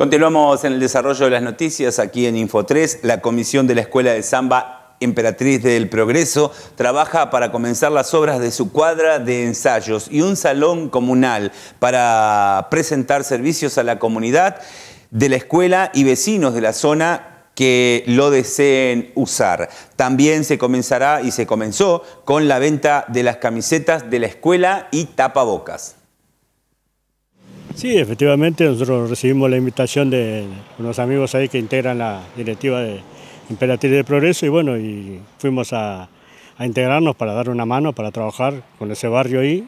Continuamos en el desarrollo de las noticias aquí en Info3. La Comisión de la Escuela de Samba Emperatriz del Progreso trabaja para comenzar las obras de su cuadra de ensayos y un salón comunal para presentar servicios a la comunidad de la escuela y vecinos de la zona que lo deseen usar. También se comenzará y se comenzó con la venta de las camisetas de la escuela y tapabocas. Sí, efectivamente, nosotros recibimos la invitación de unos amigos ahí que integran la directiva de Imperatriz de Progreso y bueno, y fuimos a, integrarnos para dar una mano, para trabajar con ese barrio ahí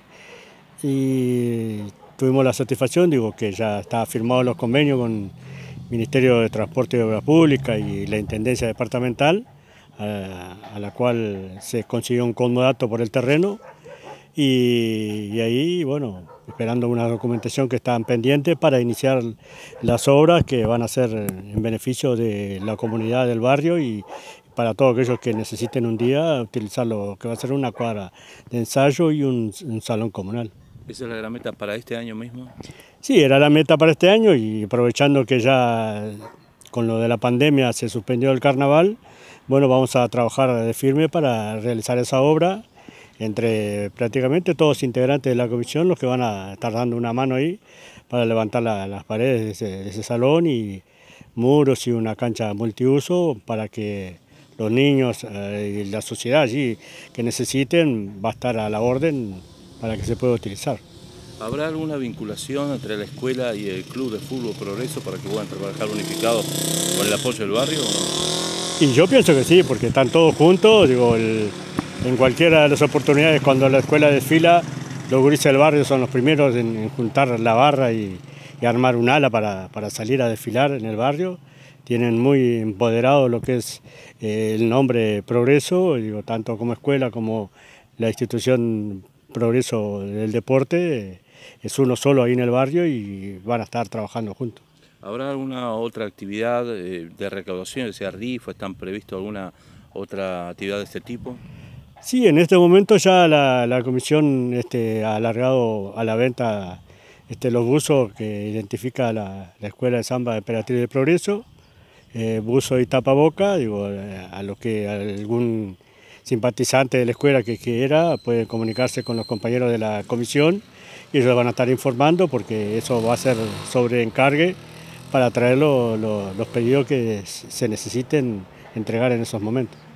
y tuvimos la satisfacción, digo, que ya está firmados los convenios con el Ministerio de Transporte y Obras Públicas y la Intendencia Departamental, a, la cual se consiguió un conmodato por el terreno y ahí, bueno, esperando una documentación que están pendientes para iniciar las obras que van a ser eh, en beneficio de la comunidad del barrio y para todos aquellos que necesiten un día utilizar lo que va a ser una cuadra de ensayo y un, un salón comunal. ¿Esa era la meta para este año mismo? Sí, era la meta para este año y aprovechando que ya con lo de la pandemia se suspendió el carnaval, bueno, vamos a trabajar de firme para realizar esa obra entre prácticamente todos integrantes de la comisión, los que van a estar dando una mano ahí para levantar las paredes de ese, salón y muros y una cancha multiuso para que los niños eh, y la sociedad allí que necesiten va a estar a la orden para que se pueda utilizar. ¿Habrá alguna vinculación entre la escuela y el club de fútbol Progreso para que puedan trabajar unificados con el apoyo del barrio? Y yo pienso que sí, porque están todos juntos, digo, el, en cualquiera de las oportunidades, cuando la escuela desfila, los gurises del barrio son los primeros en, juntar la barra y, armar un ala para, salir a desfilar en el barrio. Tienen muy empoderado lo que es eh, el nombre Progreso, tanto como escuela como la institución Progreso del Deporte. Eh, es uno solo ahí en el barrio y van a estar trabajando juntos. ¿Habrá alguna otra actividad eh, de recaudación, sea o están previsto alguna otra actividad de este tipo? Sí, en este momento ya la, comisión este, ha alargado a la venta este, los buzos que identifica la, Escuela de Samba de Emperatriz del Progreso, eh, buzo y tapaboca, digo, eh, a lo que algún simpatizante de la escuela que quiera puede comunicarse con los compañeros de la comisión y ellos van a estar informando porque eso va a ser sobre encargue para traer los pedidos que se necesiten entregar en esos momentos.